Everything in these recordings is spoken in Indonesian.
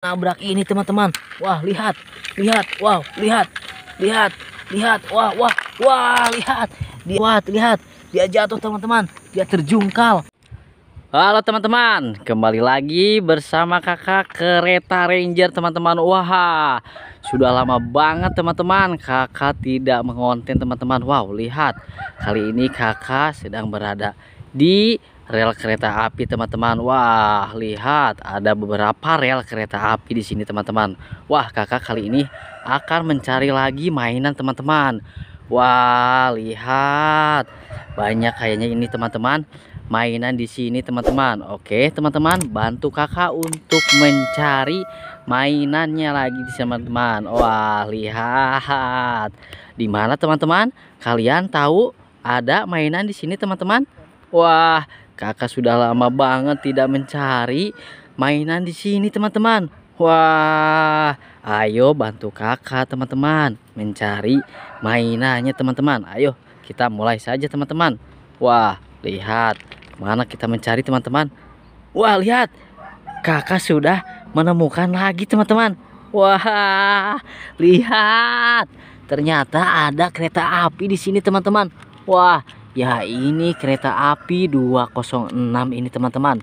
nabrak ini teman-teman wah lihat lihat wow lihat lihat lihat wah wah wah lihat dia wah lihat dia jatuh teman-teman dia terjungkal Halo teman-teman kembali lagi bersama kakak kereta ranger teman-teman wah sudah lama banget teman-teman kakak tidak mengonten teman-teman wow lihat kali ini kakak sedang berada di rel kereta api teman-teman. Wah, lihat ada beberapa rel kereta api di sini teman-teman. Wah, kakak kali ini akan mencari lagi mainan teman-teman. Wah, lihat. Banyak kayaknya ini teman-teman mainan di sini teman-teman. Oke, teman-teman, bantu kakak untuk mencari mainannya lagi di teman-teman. Wah, lihat. Di mana teman-teman? Kalian tahu ada mainan di sini teman-teman? Wah, Kakak sudah lama banget tidak mencari mainan di sini, teman-teman. Wah, ayo bantu kakak, teman-teman, mencari mainannya, teman-teman. Ayo, kita mulai saja, teman-teman. Wah, lihat. Mana kita mencari, teman-teman? Wah, lihat. Kakak sudah menemukan lagi, teman-teman. Wah, lihat. Ternyata ada kereta api di sini, teman-teman. Wah, Ya ini kereta api 206 ini teman-teman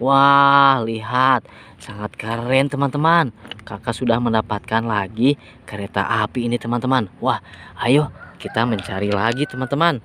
Wah lihat sangat keren teman-teman Kakak sudah mendapatkan lagi kereta api ini teman-teman Wah ayo kita mencari lagi teman-teman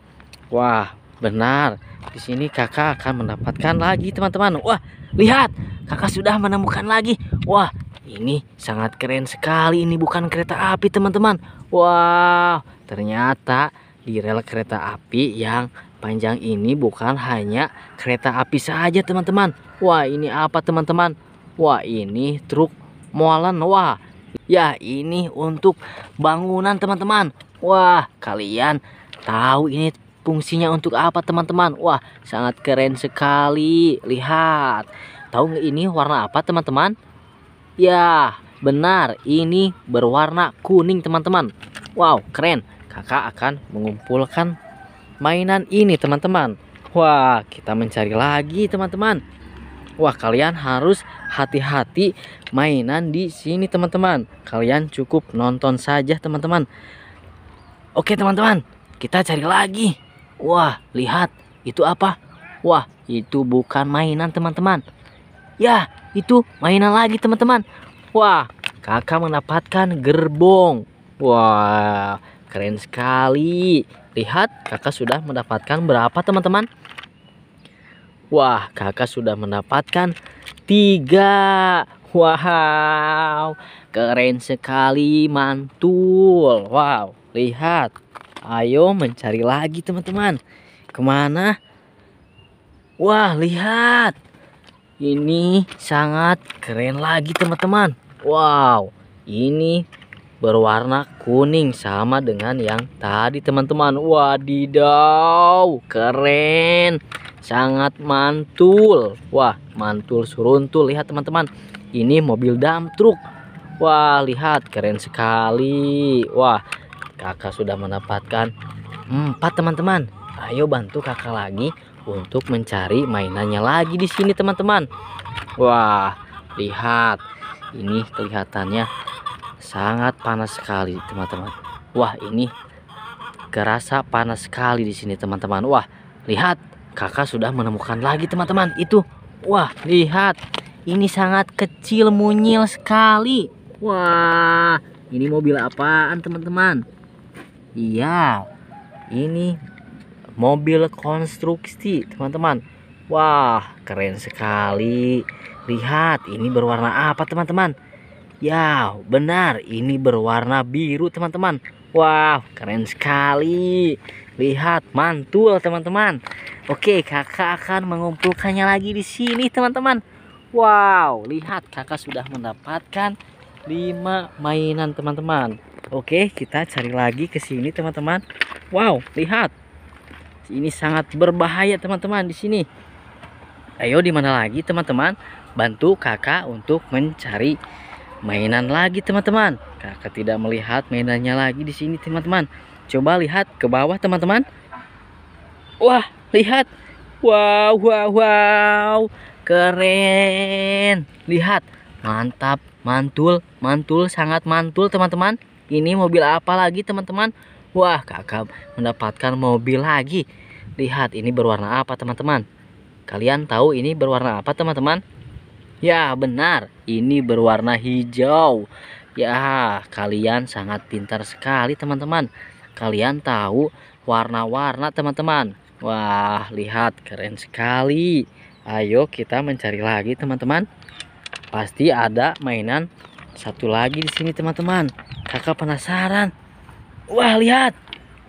Wah benar di sini kakak akan mendapatkan lagi teman-teman Wah lihat kakak sudah menemukan lagi Wah ini sangat keren sekali ini bukan kereta api teman-teman Wow ternyata di rel kereta api yang panjang ini bukan hanya kereta api saja teman-teman wah ini apa teman-teman wah ini truk mualan wah ya ini untuk bangunan teman-teman wah kalian tahu ini fungsinya untuk apa teman-teman wah sangat keren sekali lihat tahu ini warna apa teman-teman ya benar ini berwarna kuning teman-teman wow keren kakak akan mengumpulkan mainan ini teman-teman Wah kita mencari lagi teman-teman Wah kalian harus hati-hati mainan di sini teman-teman Kalian cukup nonton saja teman-teman Oke teman-teman kita cari lagi Wah lihat itu apa Wah itu bukan mainan teman-teman Ya itu mainan lagi teman-teman Wah kakak mendapatkan gerbong Wah Keren sekali. Lihat, kakak sudah mendapatkan berapa teman-teman? Wah, kakak sudah mendapatkan tiga. Wow, keren sekali, mantul. Wow, lihat. Ayo mencari lagi teman-teman. Kemana? Wah, lihat. Ini sangat keren lagi teman-teman. Wow, ini berwarna kuning sama dengan yang tadi teman-teman wadidaw keren sangat mantul wah mantul suruntul lihat teman-teman ini mobil dump truck wah lihat keren sekali wah kakak sudah mendapatkan empat teman-teman ayo bantu kakak lagi untuk mencari mainannya lagi di sini teman-teman wah lihat ini kelihatannya sangat panas sekali teman-teman wah ini kerasa panas sekali di sini teman-teman wah lihat kakak sudah menemukan lagi teman-teman itu wah lihat ini sangat kecil munyil sekali wah ini mobil apaan teman-teman iya ini mobil konstruksi teman-teman wah keren sekali lihat ini berwarna apa teman-teman Ya, benar. Ini berwarna biru, teman-teman. Wow, keren sekali. Lihat, mantul, teman-teman. Oke, kakak akan mengumpulkannya lagi di sini, teman-teman. Wow, lihat kakak sudah mendapatkan lima mainan, teman-teman. Oke, kita cari lagi ke sini, teman-teman. Wow, lihat. Ini sangat berbahaya, teman-teman, di sini. Ayo di mana lagi, teman-teman? Bantu kakak untuk mencari mainan lagi teman-teman. Kakak tidak melihat mainannya lagi di sini teman-teman. Coba lihat ke bawah teman-teman. Wah, lihat. Wow, wow, wow. Keren. Lihat. Mantap, mantul, mantul, sangat mantul teman-teman. Ini mobil apa lagi teman-teman? Wah, kakak mendapatkan mobil lagi. Lihat, ini berwarna apa teman-teman? Kalian tahu ini berwarna apa teman-teman? Ya, benar. Ini berwarna hijau. Ya, kalian sangat pintar sekali, teman-teman. Kalian tahu warna-warna, teman-teman. Wah, lihat keren sekali. Ayo kita mencari lagi, teman-teman. Pasti ada mainan satu lagi di sini, teman-teman. Kakak penasaran. Wah, lihat.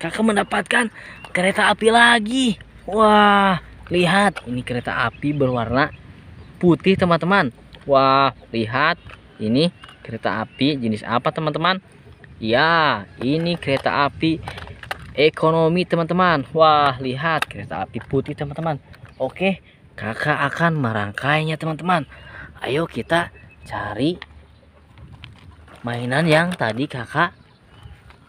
Kakak mendapatkan kereta api lagi. Wah, lihat ini kereta api berwarna putih teman-teman wah lihat ini kereta api jenis apa teman-teman ya ini kereta api ekonomi teman-teman wah lihat kereta api putih teman-teman oke kakak akan merangkainya teman-teman ayo kita cari mainan yang tadi kakak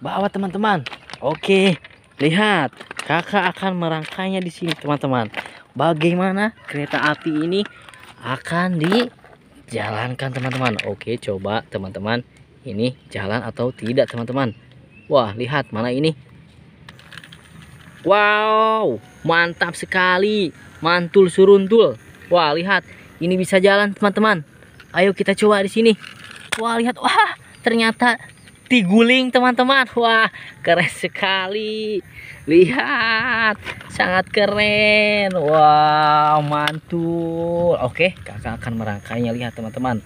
bawa teman-teman oke lihat kakak akan merangkainya di sini teman-teman bagaimana kereta api ini akan dijalankan teman-teman oke coba teman-teman ini jalan atau tidak teman-teman wah lihat mana ini wow mantap sekali mantul suruntul wah lihat ini bisa jalan teman-teman ayo kita coba di sini wah lihat wah ternyata seperti guling teman-teman wah keren sekali lihat sangat keren wow mantul oke kakak akan merangkainya lihat teman-teman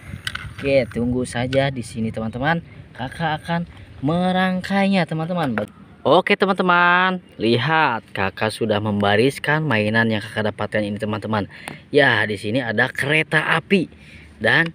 oke tunggu saja di sini teman-teman kakak akan merangkainya teman-teman Oke teman-teman, lihat kakak sudah membariskan mainan yang kakak dapatkan ini teman-teman. Ya di sini ada kereta api dan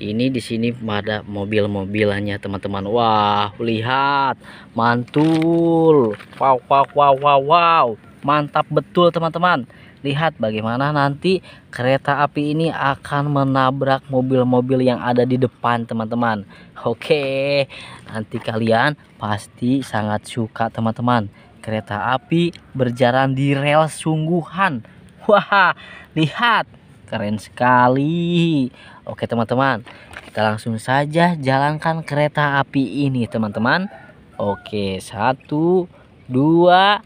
ini di sini ada mobil-mobilannya teman-teman wah lihat mantul wow wow wow wow wow mantap betul teman-teman lihat bagaimana nanti kereta api ini akan menabrak mobil-mobil yang ada di depan teman-teman oke nanti kalian pasti sangat suka teman-teman kereta api berjalan di rel sungguhan wah lihat keren sekali oke teman-teman kita langsung saja jalankan kereta api ini teman-teman oke satu dua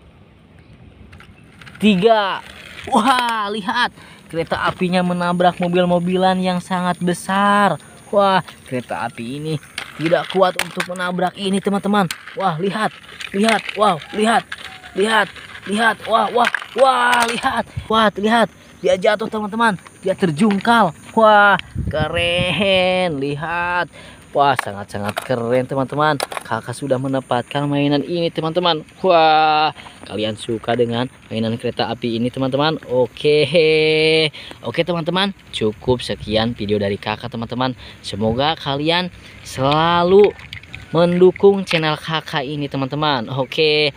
tiga wah lihat kereta apinya menabrak mobil-mobilan yang sangat besar wah kereta api ini tidak kuat untuk menabrak ini teman-teman wah lihat lihat wow lihat lihat lihat wah wah wah lihat wah lihat dia jatuh teman-teman. Dia terjungkal. Wah keren. Lihat. Wah sangat-sangat keren teman-teman. Kakak sudah menempatkan mainan ini teman-teman. Wah kalian suka dengan mainan kereta api ini teman-teman. Oke. Oke teman-teman. Cukup sekian video dari kakak teman-teman. Semoga kalian selalu mendukung channel kakak ini teman-teman. Oke.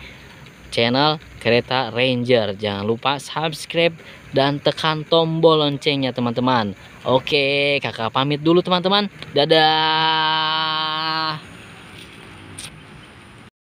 Channel kereta Ranger. Jangan lupa subscribe dan tekan tombol loncengnya teman-teman. Oke, kakak pamit dulu teman-teman. Dadah.